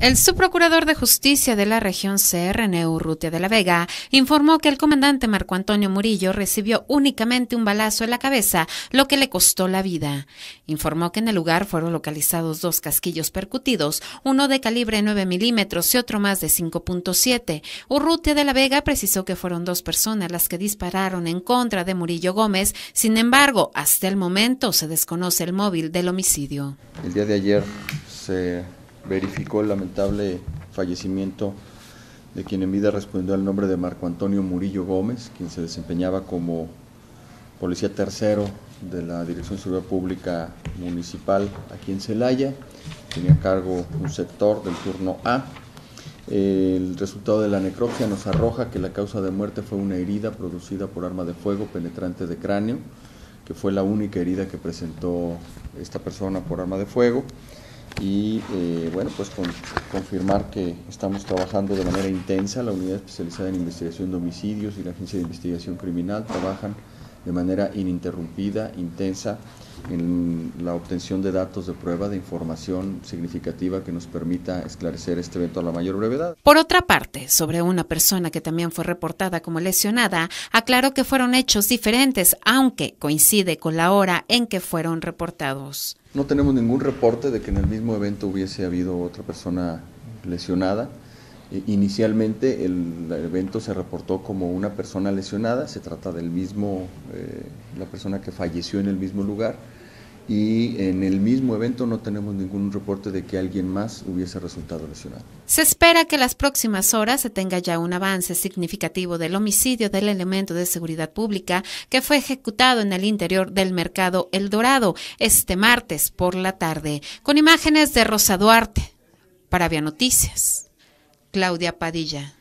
El subprocurador de justicia de la región CRN Urrutia de la Vega, informó que el comandante Marco Antonio Murillo recibió únicamente un balazo en la cabeza, lo que le costó la vida. Informó que en el lugar fueron localizados dos casquillos percutidos, uno de calibre 9 milímetros y otro más de 5.7. Urrutia de la Vega precisó que fueron dos personas las que dispararon en contra de Murillo Gómez, sin embargo, hasta el momento se desconoce el móvil del homicidio. El día de ayer se verificó el lamentable fallecimiento de quien en vida respondió al nombre de Marco Antonio Murillo Gómez, quien se desempeñaba como policía tercero de la Dirección de Seguridad Pública Municipal aquí en Celaya. Tenía cargo un sector del turno A. El resultado de la necropsia nos arroja que la causa de muerte fue una herida producida por arma de fuego penetrante de cráneo, que fue la única herida que presentó esta persona por arma de fuego y eh, bueno, pues confirmar que estamos trabajando de manera intensa, la Unidad Especializada en Investigación de Homicidios y la Agencia de Investigación Criminal trabajan de manera ininterrumpida, intensa, en la obtención de datos de prueba, de información significativa que nos permita esclarecer este evento a la mayor brevedad. Por otra parte, sobre una persona que también fue reportada como lesionada, aclaró que fueron hechos diferentes, aunque coincide con la hora en que fueron reportados. No tenemos ningún reporte de que en el mismo evento hubiese habido otra persona lesionada. E, inicialmente el evento se reportó como una persona lesionada, se trata del mismo, eh, la persona que falleció en el mismo lugar y en el mismo evento no tenemos ningún reporte de que alguien más hubiese resultado lesionado. Se espera que las próximas horas se tenga ya un avance significativo del homicidio del elemento de seguridad pública que fue ejecutado en el interior del mercado El Dorado este martes por la tarde, con imágenes de Rosa Duarte. Para Via Noticias, Claudia Padilla.